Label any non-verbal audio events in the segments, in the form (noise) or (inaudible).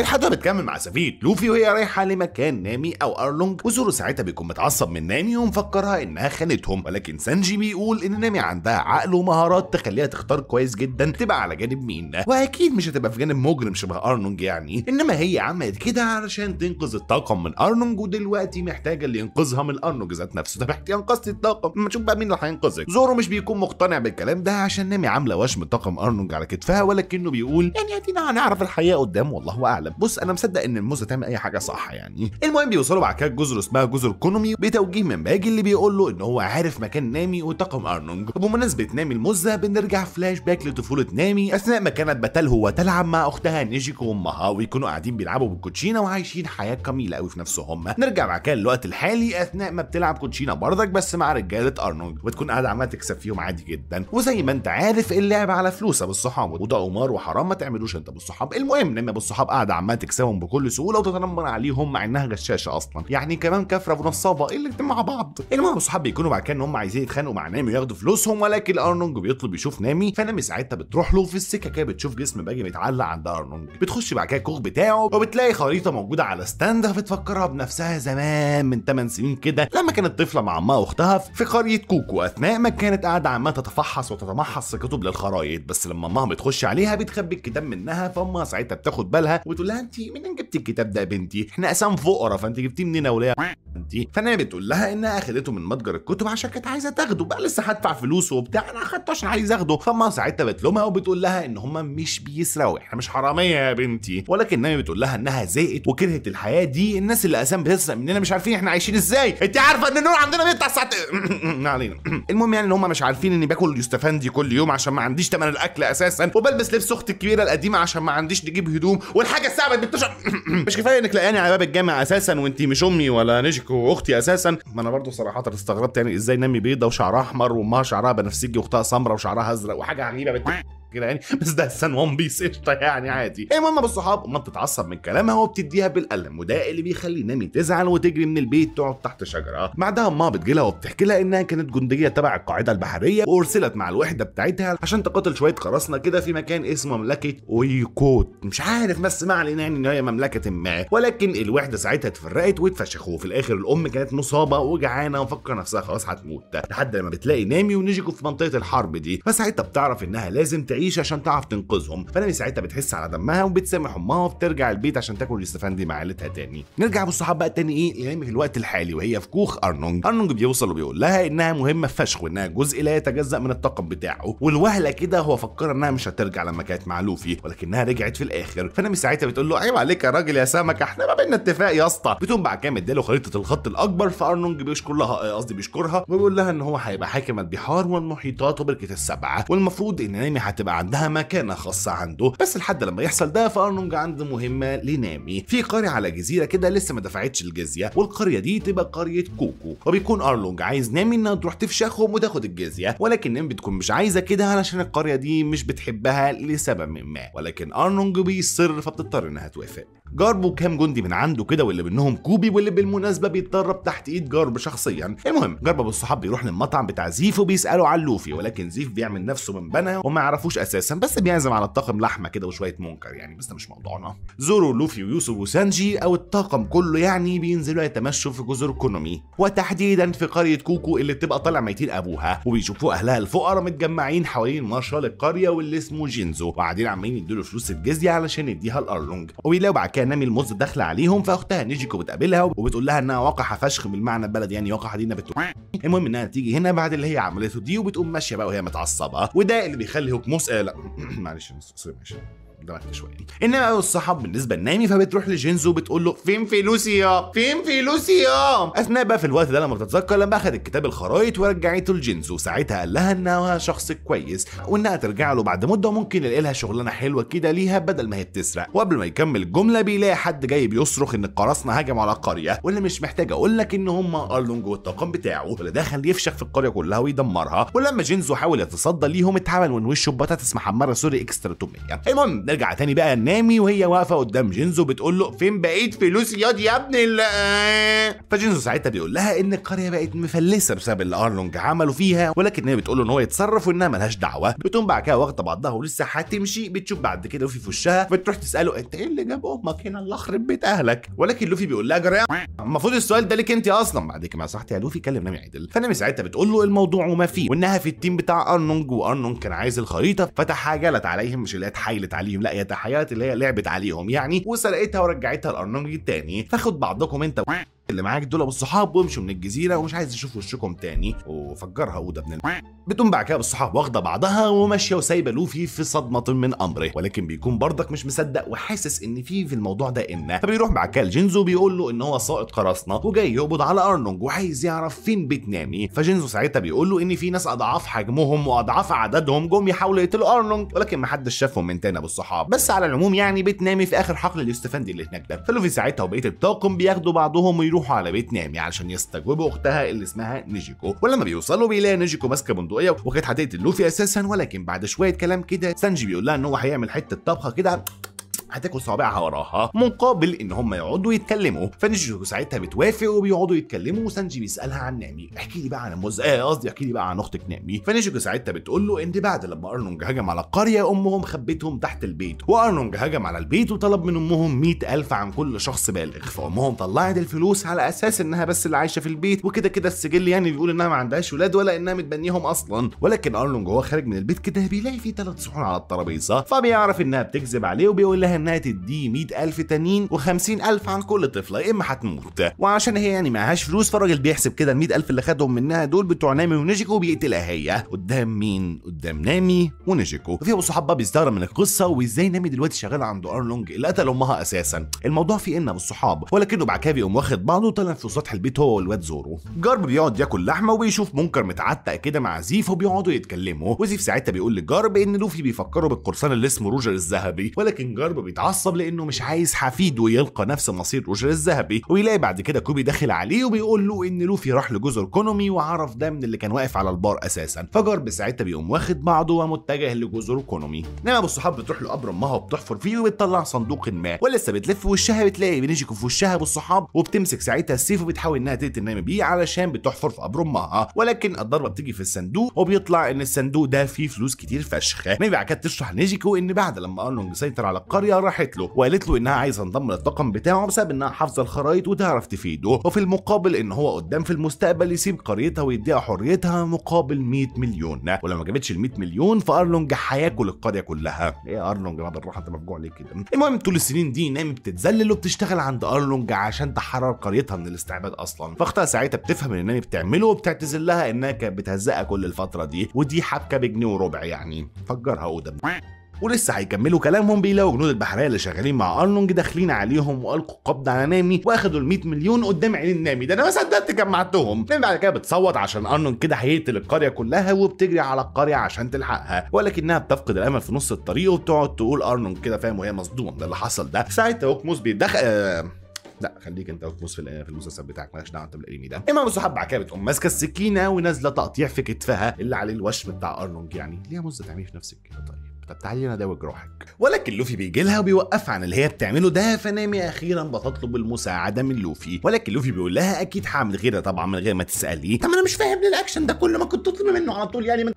الحدوة بتكمل مع سفينه لوفي وهي رايحة لمكان نامي أو أرلونج وزورو ساعتها بيكون متعصب من نامي ومفكرها إنها خانتهم ولكن سانجي بيقول إن نامي عندها عقل ومهارات تخليها تختار كويس جدا تبقى على جانب مين وأكيد مش هتبقى في جانب مجرم شبه أرلونج يعني إنما هي عملت كده علشان تنقذ الطاقم من أرلونج ودلوقتي محتاجة اللي ينقذها من أرلونج ذات نفسه طب احتي انقذت الطاقم ما تشوف بقى مين اللي هينقذك زورو مش بيكون مقتنع بالكلام ده عشان نامي عاملة وشم طاقم أرلونج على كتفها ولكنه بيقول يعني أدينا هنعرف الحقيقة قدام والله أعلم الاغلب بص انا مصدق ان الموزه تعمل اي حاجه صح يعني المهم بيوصلوا بعد كده جزر اسمها جزر كونومي بتوجيه من باجي اللي بيقول له ان هو عارف مكان نامي وطاقم ارنونج وبمناسبه نامي المزه بنرجع فلاش باك لطفوله نامي اثناء ما كانت بتلهو وتلعب مع اختها نيجيكو وامها ويكونوا قاعدين بيلعبوا بالكوتشينه وعايشين حياه جميله قوي في نفسهم نرجع بعد كده للوقت الحالي اثناء ما بتلعب كوتشينه برضك بس مع رجاله ارنولد وتكون قاعده عماله تكسب فيهم عادي جدا وزي ما انت عارف اللعب على فلوسه بالصحاب وده عمر وحرام ما تعملوش انت بالصحاب المهم نامي بالصحاب قاعده عماله تكسبهم بكل سهوله وتتنمر عليهم مع انها غشاشه اصلا يعني كمان كفره ونصابه ايه اللي مع بعض المهم الصحاب بيكونوا بعد كده ان هم عايزين يتخانقوا مع نامي وياخدوا فلوسهم ولكن ارنونج بيطلب يشوف نامي فنامي ساعتها بتروح له في السكه كده بتشوف جسم باجي متعلق عند ارنونج بتخش بعد كده الكوخ بتاعه وبتلاقي خريطه موجوده على ستاند بتفكرها بنفسها زمان من 8 سنين كده لما كانت طفله مع امها واختها في قريه كوكو اثناء ما كانت قاعده عماله تتفحص وتتمحص في كتب للخرايط بس لما امها بتخش عليها بتخبي الكتاب منها فامها ساعتها بتاخد بالها بتقول لها انت منين جبتي الكتاب ده يا بنتي احنا اسام فقراء فانت جبتيه منين يا وليه دي فانا بتقول لها انها اخدته من متجر الكتب عشان كانت عايزه تاخده بقى لسه هدفع فلوس وبتاع انا اخدته عشان عايز اخده فما ساعتها بتلومها وبتقول لها ان هم مش بيسرقوا احنا مش حراميه يا بنتي ولكن نامي بتقول لها انها زهقت وكرهت الحياه دي الناس اللي اسام بتسرق مننا مش عارفين احنا عايشين ازاي انت عارفه ان النور عندنا بيقطع ساعه (coughs) ما علينا (coughs) المهم يعني ان هم مش عارفين اني باكل يوستفندي كل يوم عشان ما عنديش ثمن الاكل اساسا وبلبس لبس اختي الكبيره القديمه عشان ما عنديش نجيب هدوم والحاجه الساعه (coughs) مش كفايه انك لقاني على باب الجامع اساسا وانت مش امي ولا نجكو واختي اساسا ما انا برضو صراحه استغربت يعني ازاي نامي بيضه وشعرها احمر وامها شعرها بنفسجي واختها سمراء وشعرها ازرق وحاجه عجيبه بت... يعني (laughs) بس ده سان ون بيس قشطه يعني عادي المهم الصحاب ما بتتعصب من كلامها وبتديها بالقلم وده اللي بيخلي نامي تزعل وتجري من البيت تقعد تحت شجره بعدها ما لها وبتحكي لها انها كانت جنديه تبع القاعده البحريه وارسلت مع الوحده بتاعتها عشان تقاتل شويه قراصنه كده في مكان اسمه مملكه ويكوت مش عارف بس ما علينا يعني ان هي مملكه ما ولكن الوحده ساعتها اتفرقت واتفشخوا وفي الاخر الام كانت مصابه وجعانه ومفكره نفسها خلاص هتموت لحد لما بتلاقي نامي ونيجيكو في منطقه الحرب دي فساعتها بتعرف انها لازم تعيش تعيش عشان تعرف تنقذهم فنامي ساعتها بتحس على دمها وبتسامح امها وبترجع البيت عشان تاكل الاستفندي مع عيلتها تاني نرجع بالصحاب بقى تاني ايه لنامي في الوقت الحالي وهي في كوخ ارنونج ارنونج بيوصل وبيقول لها انها مهمه فشخ وانها جزء لا يتجزا من الطاقم بتاعه والوهله كده هو فكر انها مش هترجع لما كانت مع لوفي ولكنها رجعت في الاخر فنامي ساعتها بتقول له عيب عليك يا راجل يا سمكه احنا ما بينا اتفاق يا اسطى بتقوم بعد كده مديله خريطه الخط الاكبر فارنونج بيشكر لها آه، قصدي بيشكرها وبيقول لها ان هو هيبقى حاكم البحار والمحيطات وبركه السبعه والمفروض ان نامي هتبقى يبقى عندها مكانة خاصة عنده بس لحد لما يحصل ده فأرنونج عنده مهمة لنامي في قرية على جزيرة كده لسه ما دفعتش الجزية والقرية دي تبقى قرية كوكو وبيكون أرلونج عايز نامي إنها تروح تفشخهم وتاخد الجزية ولكن نامي بتكون مش عايزة كده علشان القرية دي مش بتحبها لسبب ما ولكن أرنونج بيصر فبتضطر إنها توافق جاربو كام جندي من عنده كده واللي منهم كوبي واللي بالمناسبة بيتدرب تحت إيد جارب شخصيا المهم جارب والصحاب بيروح للمطعم بتاع زيف وبيسألوا عن لوفي ولكن زيف بيعمل نفسه من بنا وما يعرفوش اساسا بس بيعزم على الطاقم لحمه كده وشويه منكر يعني بس ده مش موضوعنا زورو لوفي ويوسف وسانجي او الطاقم كله يعني بينزلوا يتمشوا في جزر كونومي وتحديدا في قريه كوكو اللي بتبقى طالع ميتين ابوها وبيشوفوا اهلها الفقراء متجمعين حوالين مارشال القريه واللي اسمه جينزو وقاعدين عمالين يدوا فلوس الجزيه علشان يديها الارلونج وبيلاقوا بعد كده نامي الموز داخله عليهم فاختها نيجيكو بتقابلها وبتقول لها انها وقحه فشخ بالمعنى البلد يعني وقحه دينا بت المهم انها تيجي هنا بعد اللي هي عملته دي وبتقوم ماشيه بقى وهي متعصبه وده اللي بيخلي هوكموس مساله (clears throat) معلش سوري معلش ضحكت شويه انما بقى الصحاب بالنسبه لنامي فبتروح لجينزو بتقول له فين فلوسي يا فين فلوسي يا اثناء بقى في الوقت ده لما بتتذكر لما اخذ الكتاب الخرايط ورجعته لجينزو ساعتها قال لها انها شخص كويس وانها ترجع له بعد مده وممكن يلاقي لها شغلانه حلوه كده ليها بدل ما هي بتسرق وقبل ما يكمل الجمله بيلاقي حد جاي بيصرخ ان القراصنه هجموا على القريه واللي مش محتاج اقول لك ان هم ارلونج والطاقم بتاعه اللي دخل يفشخ في القريه كلها ويدمرها ولما جينزو حاول يتصدى ليهم اتعمل من وشه بطاطس محمره سوري اكسترا توميه المهم نرجع تاني بقى نامي وهي واقفه قدام جينزو بتقول له فين بقيت فلوس ياض يا ابن ال فجينزو ساعتها بيقول لها ان القريه بقت مفلسه بسبب اللي ارلونج عمله فيها ولكن هي بتقول له ان هو يتصرف وانها ملهاش دعوه بتقوم بعد كده واخده بعضها ولسه هتمشي بتشوف بعد كده لوفي في وشها بتروح تساله انت ايه اللي جاب امك هنا الله اخرب بيت اهلك ولكن لوفي بيقول لها جرى المفروض السؤال ده ليك انت اصلا بعد كده صحتي يا لوفي كلم نامي عدل فنامي ساعتها بتقول له الموضوع وما فيه وانها في التيم بتاع ارنونج وارنونج كان عايز الخريطه فتحاجلت عليهم مش لقيت هي عليهم عليهم لا هي تحيات اللي هي لعبت عليهم يعني وسرقتها ورجعتها الارنوجي التاني فاخد بعضكم انت اللي معاك دول ابو الصحاب وامشوا من الجزيره ومش عايز اشوف وشكم تاني وفجرها اوضه ابن الم... بتقوم بعد كده بالصحاب واخده بعضها وماشيه وسايبه لوفي في صدمه من امره ولكن بيكون برضك مش مصدق وحاسس ان في في الموضوع ده ان فبيروح بعد كده لجينزو بيقول له ان هو سائق قراصنه وجاي يقبض على ارنونج وعايز يعرف فين بيت نامي فجينزو ساعتها بيقول له ان في ناس اضعاف حجمهم واضعاف عددهم جم يحاولوا يقتلوا ارنونج ولكن محدش شافهم من تاني ابو الصحاب بس على العموم يعني بيت نامي في اخر حقل اليوستفندي اللي هناك ده فلوفي ساعتها وبقيه الطاقم بياخدوا بعضهم بيروحوا على بيت نامي علشان يستجوبوا اختها اللي اسمها نيجيكو ولما بيوصلوا بيلاقي نيجيكو ماسكه بندقيه وكانت هتقتل لوفي اساسا ولكن بعد شويه كلام كده سانجي بيقول لها ان هو هيعمل حته طبخه كده هتاكل صوابعها وراها مقابل ان هم يقعدوا يتكلموا فنجيو ساعتها بتوافق وبيقعدوا يتكلموا وسانجي بيسالها عن نامي احكي لي بقى عن موز ايه قصدي احكي لي بقى عن اختك نامي فنيجيكو ساعتها بتقول له ان بعد لما ارنونج هجم على القريه امهم خبتهم تحت البيت وارنونج هجم على البيت وطلب من امهم 100000 عن كل شخص بالغ فامهم طلعت الفلوس على اساس انها بس اللي عايشه في البيت وكده كده السجل يعني بيقول انها ما عندهاش ولاد ولا انها متبنيهم اصلا ولكن ارنونج وهو خارج من البيت كده بيلاقي في ثلاث صحون على الترابيزه فبيعرف انها بتكذب عليه وبيقول لها انها تديه 100000 تانيين و50000 عن كل طفله يا اما هتموت وعشان هي يعني معهاش فلوس فالراجل بيحسب كده ال 100000 اللي خدهم منها دول بتوع نامي ونجيكو بيقتلها هي قدام مين قدام نامي ونجيكو في ابو صحاب بقى بيستغرب من القصه وازاي نامي دلوقتي شغال عند ارلونج اللي قتل امها اساسا الموضوع فيه ان ابو الصحاب ولكنه بعد كده بيقوم واخد بعضه وطلع في سطح البيت هو والواد زورو جارب بيقعد ياكل لحمه وبيشوف منكر متعتق كده مع زيف وبيقعدوا يتكلموا وزيف ساعتها بيقول لجارب ان لوفي بيفكره بالقرصان اللي اسمه روجر الذهبي ولكن جارب وبيتعصب لانه مش عايز حفيده يلقى نفس مصير روجر الذهبي ويلاقي بعد كده كوبي داخل عليه وبيقول له ان لوفي راح لجزر كونومي وعرف ده من اللي كان واقف على البار اساسا فجرب ساعتها بيقوم واخد بعضه ومتجه لجزر كونومي انما الصحاب بتروح له قبر امها وبتحفر فيه وبتطلع صندوق ما ولسه بتلف وشها بتلاقي بنيجيكو في وشها ابو الصحاب وبتمسك ساعتها السيف وبتحاول انها تقتل نايمه بيه علشان بتحفر في قبر امها ولكن الضربه بتيجي في الصندوق وبيطلع ان الصندوق ده فيه فلوس كتير فشخ نايمي بعد كده تشرح نيجيكو ان بعد لما ارنولد سيطر على القريه صرحت له وقالت له انها عايزه تنضم للطاقم بتاعه بسبب انها حافظه الخرايط وتعرف تفيده وفي المقابل ان هو قدام في المستقبل يسيب قريتها ويديها حريتها مقابل 100 مليون ولو ما جابتش ال 100 مليون فارلونج هياكل القريه كلها ايه ارلونج بعد الراحه انت مفجوع ليه كده المهم طول السنين دي نامي بتتذلل وبتشتغل عند ارلونج عشان تحرر قريتها من الاستعباد اصلا فاختها ساعتها بتفهم ان نامي بتعمله وبتعتذر لها انها كانت بتهزقها كل الفتره دي ودي حبكه بجنيه وربع يعني فجرها اودا ولسه هيكملوا كلامهم بيلاقوا جنود البحريه اللي شغالين مع ارنونج داخلين عليهم والقوا قبض على نامي واخدوا ال 100 مليون قدام عينين نامي ده انا ما صدقت جمعتهم نامي بعد كده بتصوت عشان ارنونج كده هيقتل القريه كلها وبتجري على القريه عشان تلحقها ولكنها بتفقد الامل في نص الطريق وبتقعد تقول ارنونج كده فاهم وهي مصدومه من اللي حصل ده ساعتها هوكموس بيتدخل آه لا خليك انت وتبص في في المسلسل بتاعك مالكش دعوه انت بالانمي ده المهم السحاب بعد كده بتقوم ماسكه السكينه ونازله تقطيع في كتفها اللي عليه الوشم بتاع ارنونج يعني ليه يا مز تعملي في نفسك طيب طب تعالي انا اداوي جراحك ولكن لوفي بيجي لها وبيوقفها عن اللي هي بتعمله ده فنامي اخيرا بتطلب المساعده من لوفي ولكن لوفي بيقول لها اكيد هعمل غيرها طبعا من غير ما تسالي طب انا مش فاهم ليه الاكشن ده كله ما كنت تطلب منه على طول يعني من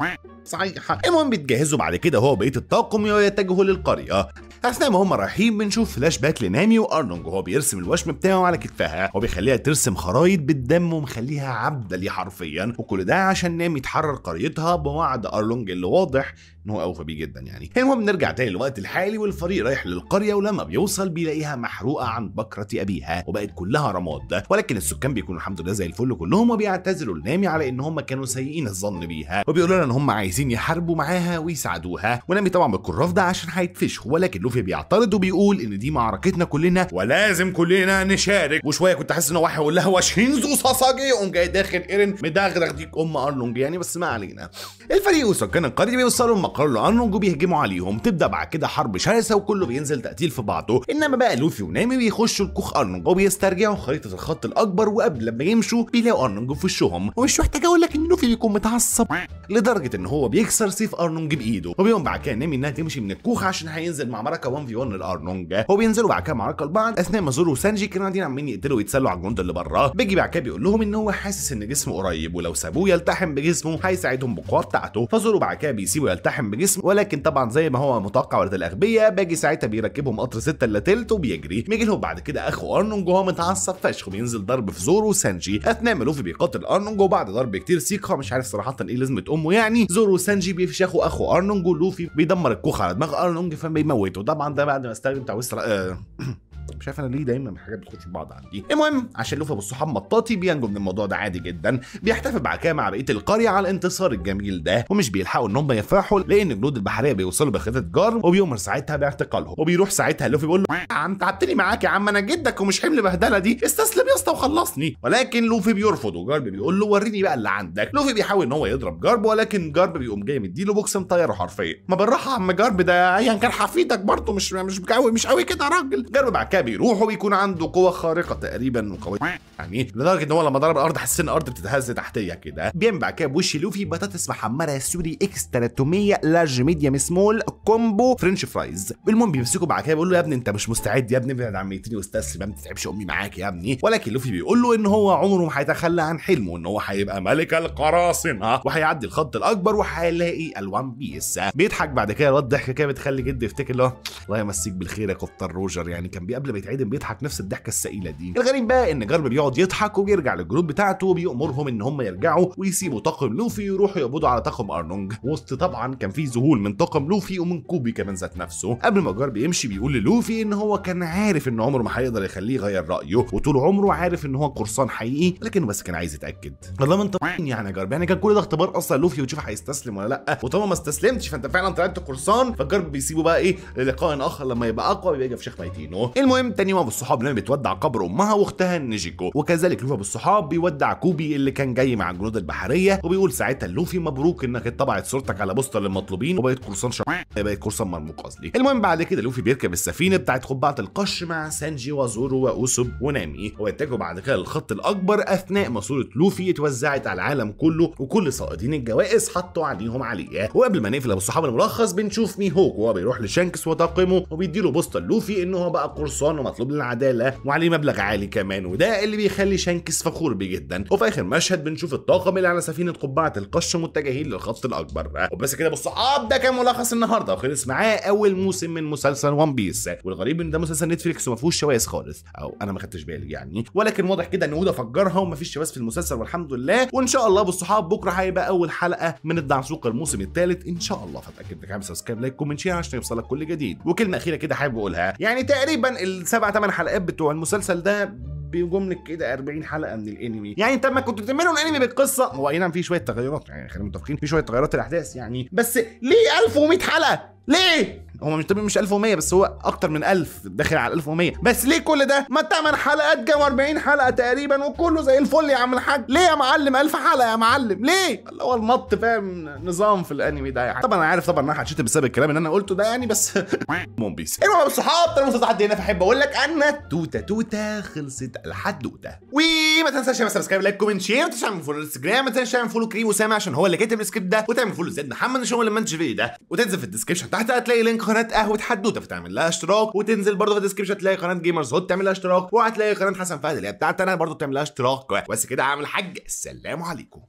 صحيح المهم بيتجهزوا بعد كده هو بقيه الطاقم ويتجهوا للقريه اثناء ما هم رايحين بنشوف فلاش باك لنامي وارنونج وهو بيرسم الوشم بتاعه على كتفها وبيخليها ترسم خرايط بالدم ومخليها عبده ليه حرفيا وكل ده عشان نامي تحرر قريتها بوعد ارلونج اللي واضح ان هو اوفى بيه جدا يعني المهم نرجع تاني للوقت الحالي والفريق رايح للقريه ولما بيوصل بيلاقيها محروقه عن بكره ابيها وبقت كلها رماد ولكن السكان بيكونوا الحمد لله زي الفل كلهم وبيعتذروا لنامي على ان هم كانوا سيئين الظن بيها وبيقولوا لها ان هم عايزين يحاربوا معاها ويساعدوها ونامي طبعا بيكون رافض عشان هيتفش ولكن لوفي بيعترض وبيقول ان دي معركتنا كلنا ولازم كلنا نشارك وشويه كنت حاسس ان هو هيقول لها واشينزو ساساجي قوم جاي داخل ايرن مدغدغ ديك ام ارلونج يعني بس ما علينا الفريق وسكان القريه بيوصلوا قرروا الانرنج وبيهجموا عليهم تبدا بعد كده حرب شرسه وكله بينزل تقتيل في بعضه انما بقى لوفي ونامي بيخشوا الكوخ ارنونج وبيسترجعوا خريطه الخط الاكبر وقبل لما يمشوا بيلاقوا ارنونج في وشهم ومش محتاج اقول لك ان لوفي بيكون متعصب لدرجه ان هو بيكسر سيف ارنونج بايده وبيقوم بعد كده نامي انها تمشي من الكوخ عشان هينزل مع معركه 1 في 1 الارنونج وبينزلوا بعد كده معركه لبعض اثناء ما زورو وسانجي كانوا قاعدين عمالين يقتلوا ويتسلوا على الجنود اللي بره بيجي بعد كده بيقول لهم ان هو حاسس ان جسمه قريب ولو سابوه يلتحم بجسمه هيساعدهم بالقوه بتاعته فزورو بعد كده بيسيبه يلتحم مقتحم بجسم ولكن طبعا زي ما هو متوقع ولد الاغبياء باجي ساعتها بيركبهم قطر 6 الا تلت وبيجري بيجي لهم بعد كده اخو ارنونج وهو متعصب فشخ بينزل ضرب في زورو وسانجي اثناء ما لوفي بيقاتل ارنونج وبعد ضرب كتير سيكا مش عارف صراحه ايه لازمه امه يعني زورو وسانجي بيفشخوا اخو ارنونج ولوفي بيدمر الكوخ على دماغ ارنونج فبيموته طبعا ده بعد ما استخدم تعويذه (clears throat) مش عارف انا ليه دايما الحاجات بتخش في بعض عندي المهم عشان لوفا الصحاب مطاطي بينجو من الموضوع ده عادي جدا بيحتفل بعد كده مع بقيه القريه على الانتصار الجميل ده ومش بيلحقوا ان هم يفرحوا لان جنود البحريه بيوصلوا بخيطه جار وبيؤمر ساعتها باعتقالهم وبيروح ساعتها لوفي بيقول له يا عم تعبتني معاك يا عم انا جدك ومش حمل بهدله دي استسلم يا اسطى وخلصني ولكن لوفي بيرفض وجارب بيقول له وريني بقى اللي عندك لوفي بيحاول ان هو يضرب جارب ولكن جارب بيقوم جاي مديله بوكس مطيره حرفيا ما بالراحه يا عم جارب ده ايا كان حفيدك برضه مش مش قوي مش قوي كده يا راجل جارب بعد كده بيروح وبيكون عنده قوة خارقة تقريبا قوية يعني لدرجة ان هو لما ضرب الارض حس ان الارض بتتهز تحتية كده بينبع كده بوش لوفي بطاطس محمرة سوري اكس 300 لارج ميديم سمول كومبو فرنش فرايز المهم بيمسكه بعد كده بيقول له يا ابني انت مش مستعد يا ابني ابعد عن ميتيني واستسلم ما تتعبش امي معاك يا ابني ولكن لوفي بيقول له ان هو عمره ما هيتخلى عن حلمه ان هو هيبقى ملك القراصنة وهيعدي الخط الاكبر وهيلاقي الوان بيس بيضحك بعد كده الواد ضحكه كده بتخلي جد يفتكر له الله يمسيك بالخير يا كابتن روجر يعني كان بيقابل قبل ما يتعدم بيضحك نفس الضحكه السائله دي الغريب بقى ان جارب بيقعد يضحك وبيرجع للجروب بتاعته بيأمرهم ان هم يرجعوا ويسيبوا طاقم لوفي ويروحوا يقبضوا على طاقم ارنونج وسط طبعا كان في ذهول من طاقم لوفي ومن كوبي كمان ذات نفسه قبل ما جارب يمشي بيقول للوفي ان هو كان عارف ان عمره ما هيقدر يخليه يغير رايه وطول عمره عارف ان هو قرصان حقيقي لكنه بس كان عايز يتاكد طالما انت يعني يا جارب يعني كان كل ده اختبار اصلا لوفي وتشوف هيستسلم ولا لا وطالما ما استسلمتش فانت فعلا طلعت قرصان فجارب بيسيبه بقى ايه للقاء اخر لما يبقى اقوى في شيخ ميتينو المهم تاني يوم ابو الصحاب لما بتودع قبر امها واختها نيجيكو وكذلك لوفي ابو الصحاب بيودع كوبي اللي كان جاي مع الجنود البحريه وبيقول ساعتها لوفي مبروك انك اتطبعت صورتك على بوستر للمطلوبين وبقيت قرصان شم... آه، بقيت قرصان مرموق قصدي المهم بعد كده لوفي بيركب السفينه بتاعت قبعه القش مع سانجي وزورو واوسوب ونامي ويتجهوا بعد كده للخط الاكبر اثناء ما صوره لوفي اتوزعت على العالم كله وكل سائقين الجوائز حطوا عليهم عليها وقبل ما نقفل ابو الصحاب الملخص بنشوف ميهوك وهو بيروح لشانكس وطاقمه وبيديله بوستر لوفي ان هو بقى قرصان الحصان ومطلوب لنا عداله وعليه مبلغ عالي كمان وده اللي بيخلي شانكس فخور بيه جدا وفي اخر مشهد بنشوف الطاقم اللي على سفينه قبعه القش متجهين للخط الاكبر وبس كده بالصحاب آه، ده كان ملخص النهارده وخلص معاه اول موسم من مسلسل وان بيس والغريب ان ده مسلسل نتفليكس وما فيهوش شواذ خالص او انا ما خدتش بالي يعني ولكن واضح كده ان ده فجرها ومفيش شواذ في المسلسل والحمد لله وان شاء الله بالصحاب آه، بكره هيبقى اول حلقه من الدعسوق الموسم الثالث ان شاء الله فتاكد انك عامل سبسكرايب لايك كومنت شير عشان يوصلك كل جديد وكلمه اخيره كده حابب اقولها يعني تقريبا السبع ثمان حلقات بتوع المسلسل ده بيجم لك كده 40 حلقه من الانمي يعني انت ما كنت بتعملوا الانمي بالقصه هو اي نعم في شويه تغيرات يعني خلينا متفقين في شويه تغيرات الاحداث يعني بس ليه 1100 حلقه ليه هو مش مش 1100 بس هو اكتر من 1000 داخل على 1100 بس ليه كل ده ما انت 8 حلقات جاوا 40 حلقه تقريبا وكله زي الفل يا عم الحاج ليه يا معلم 1000 حلقه يا معلم ليه اللي هو المط فاهم نظام في الانمي ده يعني طبعا انا عارف طبعا ان انا هتشتم بسبب الكلام اللي انا قلته ده يعني بس (laughs) مون بيس المهم يا صحاب طالما وصلت لحد هنا فاحب اقول لك ان توته توته خلصت الحدوته وما تنساش مستر سبسكرايب لايك كومنت شير ما تنساش تعمل فولو انستجرام ما تنساش تعمل فولو كريم وسام عشان هو اللي كاتب السكريبت ده وتعمل فولو زياد محمد عشان هو اللي منتج الفيديو ده وتنزل في الديسكربشن تحت هتلاقي لينك قناه قهوه حدوته فتعمل لها اشتراك وتنزل برضه في الديسكربشن تلاقي قناه جيمرز هوت تعمل لها اشتراك وهتلاقي قناه حسن فهد اللي هي بتاعتي انا برضه تعمل لها اشتراك بس كده عامل حاج السلام عليكم